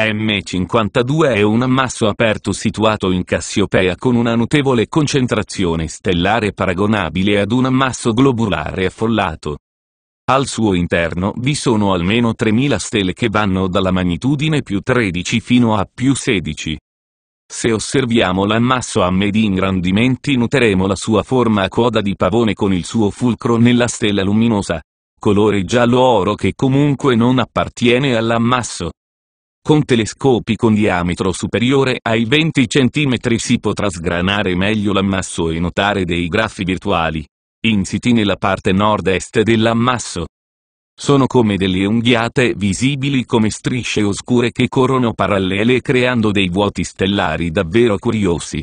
M52 è un ammasso aperto situato in Cassiopea con una notevole concentrazione stellare paragonabile ad un ammasso globulare affollato. Al suo interno vi sono almeno 3.000 stelle che vanno dalla magnitudine più 13 fino a più 16. Se osserviamo l'ammasso a medi ingrandimenti noteremo la sua forma a coda di pavone con il suo fulcro nella stella luminosa, colore giallo-oro che comunque non appartiene all'ammasso. Con telescopi con diametro superiore ai 20 cm si potrà sgranare meglio l'ammasso e notare dei graffi virtuali, insiti nella parte nord-est dell'ammasso. Sono come delle unghiate visibili come strisce oscure che corrono parallele creando dei vuoti stellari davvero curiosi.